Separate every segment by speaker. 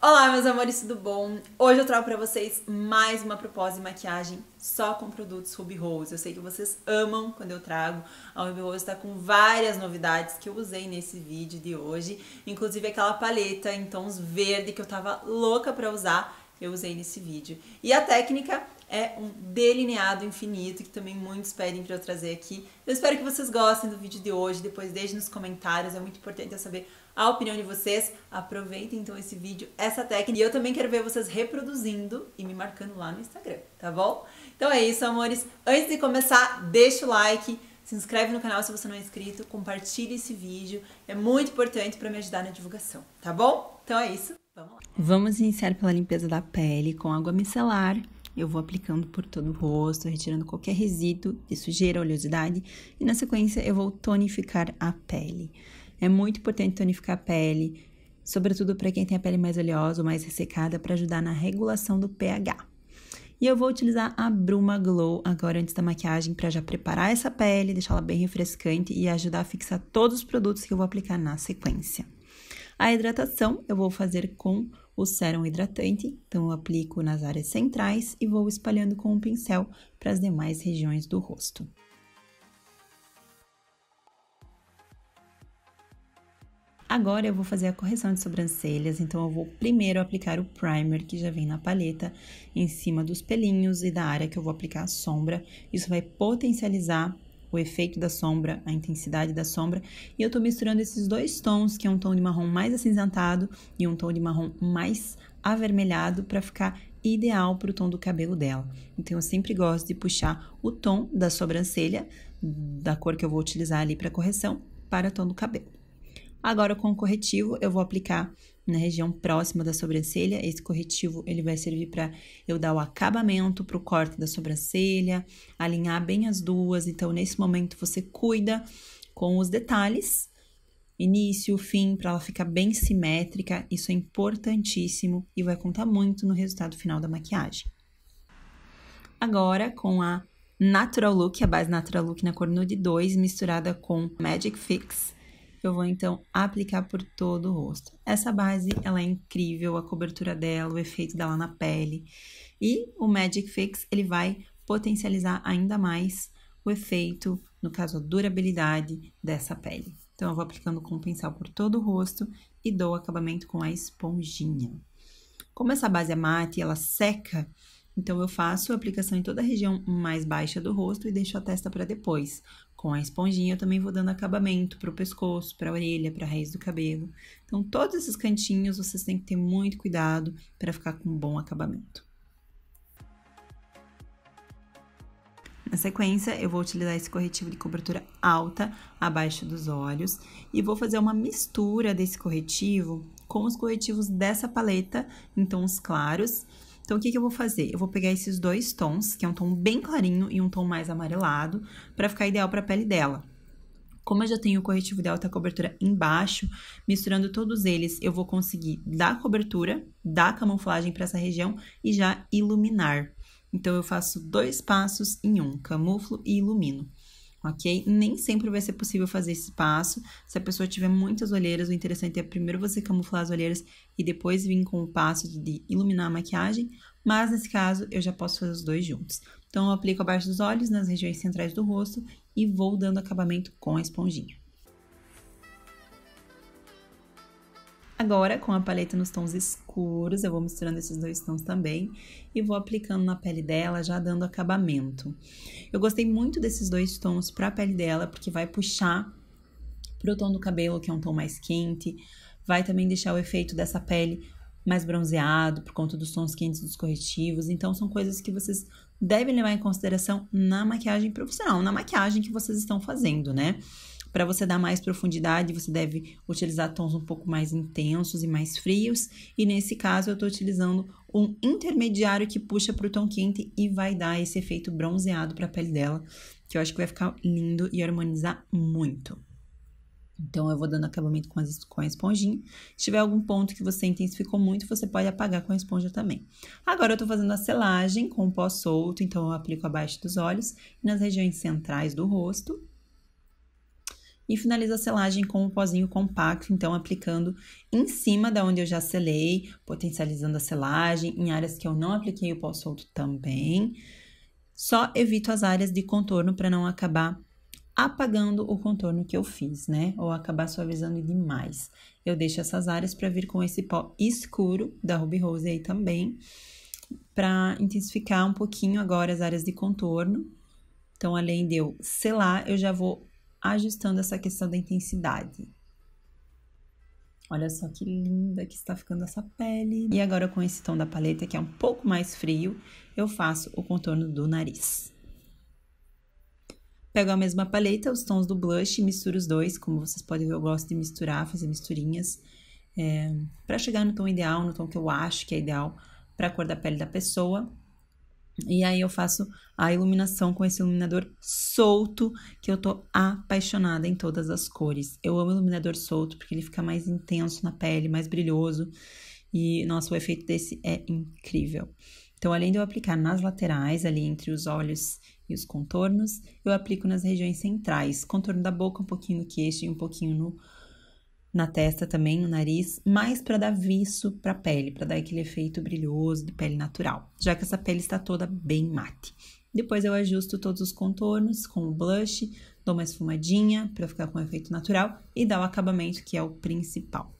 Speaker 1: Olá, meus amores, tudo bom? Hoje eu trago para vocês mais uma proposta de maquiagem só com produtos Ruby Rose. Eu sei que vocês amam quando eu trago. A Ruby Rose está com várias novidades que eu usei nesse vídeo de hoje, inclusive aquela paleta em tons verde que eu tava louca para usar, eu usei nesse vídeo. E a técnica é um delineado infinito que também muitos pedem para eu trazer aqui. Eu espero que vocês gostem do vídeo de hoje, depois deixe nos comentários, é muito importante eu saber a opinião de vocês. Aproveitem então esse vídeo, essa técnica, e eu também quero ver vocês reproduzindo e me marcando lá no Instagram, tá bom? Então é isso, amores. Antes de começar, deixa o like, se inscreve no canal se você não é inscrito, compartilha esse vídeo, é muito importante para me ajudar na divulgação, tá bom? Então é isso, vamos lá. Vamos iniciar pela limpeza da pele com água micelar. Eu vou aplicando por todo o rosto, retirando qualquer resíduo de sujeira, oleosidade, e na sequência eu vou tonificar a pele. É muito importante tonificar a pele, sobretudo para quem tem a pele mais oleosa ou mais ressecada, para ajudar na regulação do pH. E eu vou utilizar a Bruma Glow agora antes da maquiagem para já preparar essa pele, deixá-la bem refrescante e ajudar a fixar todos os produtos que eu vou aplicar na sequência. A hidratação eu vou fazer com o sérum hidratante, então eu aplico nas áreas centrais e vou espalhando com o um pincel para as demais regiões do rosto. Agora eu vou fazer a correção de sobrancelhas, então eu vou primeiro aplicar o primer que já vem na paleta em cima dos pelinhos e da área que eu vou aplicar a sombra. Isso vai potencializar o efeito da sombra, a intensidade da sombra, e eu tô misturando esses dois tons, que é um tom de marrom mais acinzentado e um tom de marrom mais avermelhado, para ficar ideal para o tom do cabelo dela. Então, eu sempre gosto de puxar o tom da sobrancelha, da cor que eu vou utilizar ali para correção, para o tom do cabelo. Agora, com o corretivo, eu vou aplicar na né, região próxima da sobrancelha. Esse corretivo ele vai servir para eu dar o acabamento para o corte da sobrancelha, alinhar bem as duas. Então, nesse momento, você cuida com os detalhes, início, fim, para ela ficar bem simétrica. Isso é importantíssimo e vai contar muito no resultado final da maquiagem. Agora, com a Natural Look, a base Natural Look na cor nude 2, misturada com Magic Fix, eu vou então aplicar por todo o rosto. Essa base, ela é incrível, a cobertura dela, o efeito dela na pele. E o Magic Fix, ele vai potencializar ainda mais o efeito, no caso a durabilidade dessa pele. Então eu vou aplicando com o pincel por todo o rosto e dou acabamento com a esponjinha. Como essa base é mate e ela seca, então, eu faço a aplicação em toda a região mais baixa do rosto e deixo a testa para depois. Com a esponjinha, eu também vou dando acabamento para o pescoço, para a orelha, para a raiz do cabelo. Então, todos esses cantinhos vocês têm que ter muito cuidado para ficar com um bom acabamento. Na sequência, eu vou utilizar esse corretivo de cobertura alta abaixo dos olhos e vou fazer uma mistura desse corretivo com os corretivos dessa paleta, então os claros então, o que, que eu vou fazer? Eu vou pegar esses dois tons, que é um tom bem clarinho e um tom mais amarelado, para ficar ideal para a pele dela. Como eu já tenho o corretivo de tá alta cobertura embaixo, misturando todos eles, eu vou conseguir dar cobertura, dar camuflagem para essa região e já iluminar. Então, eu faço dois passos em um, camuflo e ilumino ok? Nem sempre vai ser possível fazer esse passo. Se a pessoa tiver muitas olheiras, o interessante é primeiro você camuflar as olheiras e depois vir com o passo de iluminar a maquiagem, mas nesse caso eu já posso fazer os dois juntos. Então eu aplico abaixo dos olhos, nas regiões centrais do rosto e vou dando acabamento com a esponjinha. Agora, com a paleta nos tons escuros, eu vou misturando esses dois tons também e vou aplicando na pele dela, já dando acabamento. Eu gostei muito desses dois tons para a pele dela, porque vai puxar para o tom do cabelo, que é um tom mais quente, vai também deixar o efeito dessa pele mais bronzeado por conta dos tons quentes dos corretivos. Então, são coisas que vocês devem levar em consideração na maquiagem profissional, na maquiagem que vocês estão fazendo, né? Para você dar mais profundidade, você deve utilizar tons um pouco mais intensos e mais frios. E nesse caso, eu estou utilizando um intermediário que puxa para o tom quente e vai dar esse efeito bronzeado para a pele dela, que eu acho que vai ficar lindo e harmonizar muito. Então, eu vou dando acabamento com, as, com a esponjinha. Se tiver algum ponto que você intensificou muito, você pode apagar com a esponja também. Agora, eu tô fazendo a selagem com o pó solto, então eu aplico abaixo dos olhos e nas regiões centrais do rosto e finalizo a selagem com um pozinho compacto, então aplicando em cima da onde eu já selei, potencializando a selagem, em áreas que eu não apliquei o pó solto também. Só evito as áreas de contorno para não acabar apagando o contorno que eu fiz, né? Ou acabar suavizando demais. Eu deixo essas áreas para vir com esse pó escuro da Ruby Rose aí também, para intensificar um pouquinho agora as áreas de contorno. Então, além de eu selar, eu já vou ajustando essa questão da intensidade. Olha só que linda que está ficando essa pele. E agora com esse tom da paleta que é um pouco mais frio, eu faço o contorno do nariz. Pego a mesma paleta, os tons do blush e misturo os dois. Como vocês podem ver, eu gosto de misturar, fazer misturinhas. É, eh, para chegar no tom ideal, no tom que eu acho que é ideal para a cor da pele da pessoa. E aí eu faço a iluminação com esse iluminador solto, que eu tô apaixonada em todas as cores. Eu amo iluminador solto porque ele fica mais intenso na pele, mais brilhoso. E nossa, o efeito desse é incrível. Então, além de eu aplicar nas laterais, ali entre os olhos e os contornos, eu aplico nas regiões centrais, contorno da boca um pouquinho no queixo e um pouquinho no na testa também, no nariz, mais para dar viço para a pele, para dar aquele efeito brilhoso de pele natural, já que essa pele está toda bem mate. Depois eu ajusto todos os contornos com o blush, dou uma esfumadinha para ficar com um efeito natural e dá o acabamento que é o principal.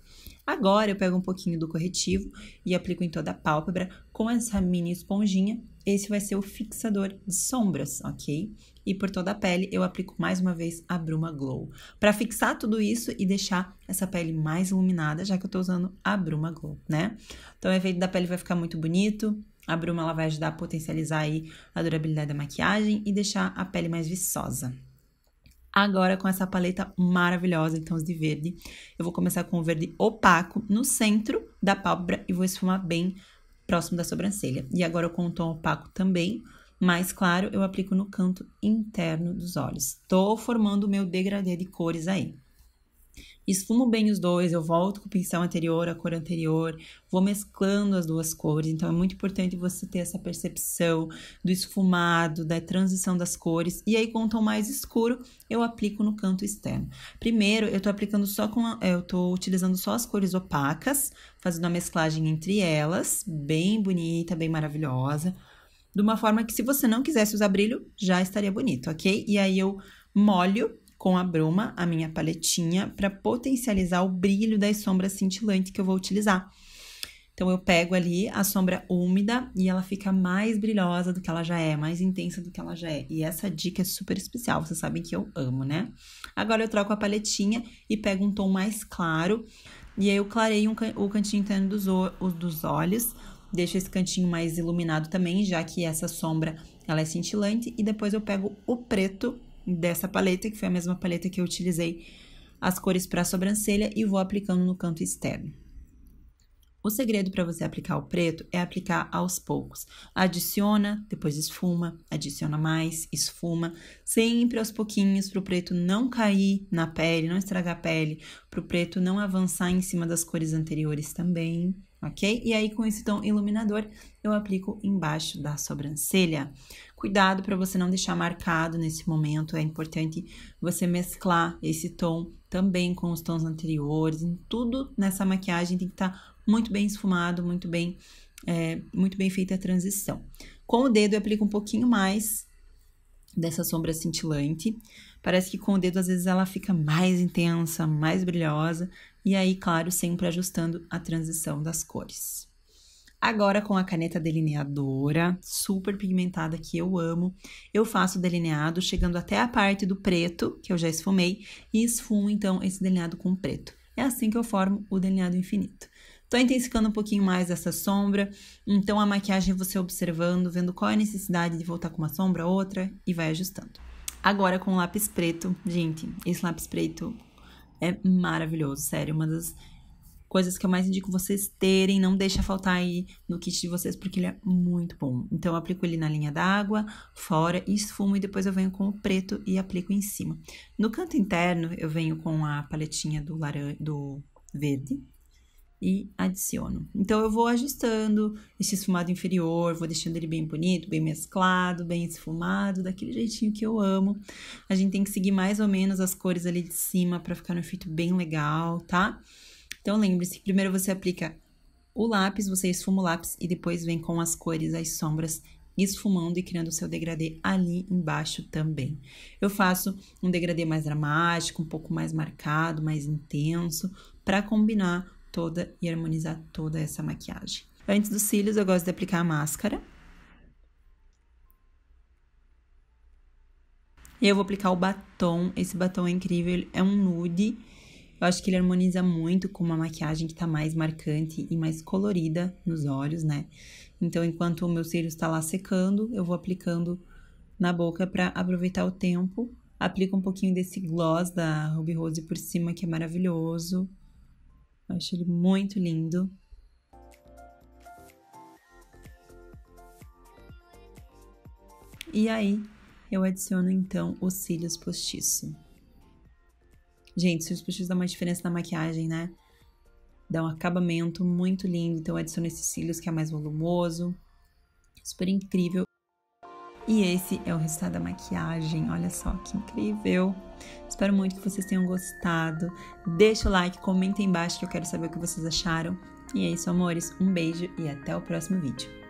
Speaker 1: Agora eu pego um pouquinho do corretivo e aplico em toda a pálpebra com essa mini esponjinha esse vai ser o fixador de sombras, ok? E por toda a pele eu aplico mais uma vez a Bruma Glow. Para fixar tudo isso e deixar essa pele mais iluminada, já que eu estou usando a Bruma Glow, né? Então o efeito da pele vai ficar muito bonito. A Bruma ela vai ajudar a potencializar aí a durabilidade da maquiagem e deixar a pele mais viçosa, agora com essa paleta maravilhosa então, tons de verde. Eu vou começar com o verde opaco no centro da pálpebra e vou esfumar bem próximo da sobrancelha. E agora com o tom opaco também, mais claro, eu aplico no canto interno dos olhos. Tô formando o meu degradê de cores aí esfumo bem os dois, eu volto com o pincel anterior, a cor anterior, vou mesclando as duas cores. Então, é muito importante você ter essa percepção do esfumado, da transição das cores. E aí, com o tom mais escuro, eu aplico no canto externo. Primeiro, eu tô aplicando só com... A, é, eu tô utilizando só as cores opacas, fazendo a mesclagem entre elas, bem bonita, bem maravilhosa. De uma forma que, se você não quisesse usar brilho, já estaria bonito, ok? E aí, eu molho com a bruma, a minha paletinha, para potencializar o brilho das sombras cintilantes que eu vou utilizar. Então, eu pego ali a sombra úmida e ela fica mais brilhosa do que ela já é, mais intensa do que ela já é. E essa dica é super especial, vocês sabem que eu amo, né? Agora eu troco a paletinha e pego um tom mais claro. E aí eu clarei um, o cantinho interno dos, dos olhos, deixo esse cantinho mais iluminado também, já que essa sombra ela é cintilante. E depois eu pego o preto dessa paleta, que foi a mesma paleta que eu utilizei as cores para a sobrancelha e vou aplicando no canto externo. O segredo para você aplicar o preto é aplicar aos poucos. Adiciona, depois esfuma, adiciona mais, esfuma, sempre aos pouquinhos para o preto não cair na pele, não estragar a pele, para o preto não avançar em cima das cores anteriores também ok? E aí, com esse tom iluminador, eu aplico embaixo da sobrancelha. Cuidado para você não deixar marcado nesse momento, é importante você mesclar esse tom também com os tons anteriores, em tudo nessa maquiagem tem que estar tá muito bem esfumado, muito bem, é, muito bem feita a transição. Com o dedo, eu aplico um pouquinho mais dessa sombra cintilante. Parece que com o dedo, às vezes, ela fica mais intensa, mais brilhosa, e aí, claro, sempre ajustando a transição das cores. Agora, com a caneta delineadora, super pigmentada, que eu amo, eu faço o delineado chegando até a parte do preto, que eu já esfumei, e esfumo, então, esse delineado com preto. É assim que eu formo o delineado infinito. Tô intensificando um pouquinho mais essa sombra, então a maquiagem você observando, vendo qual é a necessidade de voltar com uma sombra, outra, e vai ajustando. Agora com o lápis preto, gente, esse lápis preto é maravilhoso, sério. Uma das coisas que eu mais indico vocês terem. Não deixa faltar aí no kit de vocês, porque ele é muito bom. Então, eu aplico ele na linha d'água, fora, esfumo e depois eu venho com o preto e aplico em cima. No canto interno, eu venho com a paletinha do, laran... do verde e adiciono. Então eu vou ajustando esse esfumado inferior, vou deixando ele bem bonito, bem mesclado, bem esfumado, daquele jeitinho que eu amo. A gente tem que seguir mais ou menos as cores ali de cima para ficar um efeito bem legal, tá? Então lembre-se, primeiro você aplica o lápis, você esfuma o lápis e depois vem com as cores, as sombras esfumando e criando o seu degradê ali embaixo também. Eu faço um degradê mais dramático, um pouco mais marcado, mais intenso, para combinar toda e harmonizar toda essa maquiagem. Antes dos cílios, eu gosto de aplicar a máscara. E eu vou aplicar o batom. Esse batom é incrível, é um nude. Eu acho que ele harmoniza muito com uma maquiagem que tá mais marcante e mais colorida nos olhos, né? Então, enquanto o meu cílio está lá secando, eu vou aplicando na boca para aproveitar o tempo. Aplico um pouquinho desse gloss da Ruby Rose por cima, que é maravilhoso. Eu acho ele muito lindo. E aí, eu adiciono então os cílios postiço. Gente, cílios postiços dão uma diferença na maquiagem, né? Dá um acabamento muito lindo, então eu adiciono esses cílios que é mais volumoso. Super incrível. E esse é o resultado da maquiagem, olha só que incrível. Espero muito que vocês tenham gostado. Deixa o like, comenta embaixo que eu quero saber o que vocês acharam. E é isso, amores. Um beijo e até o próximo vídeo.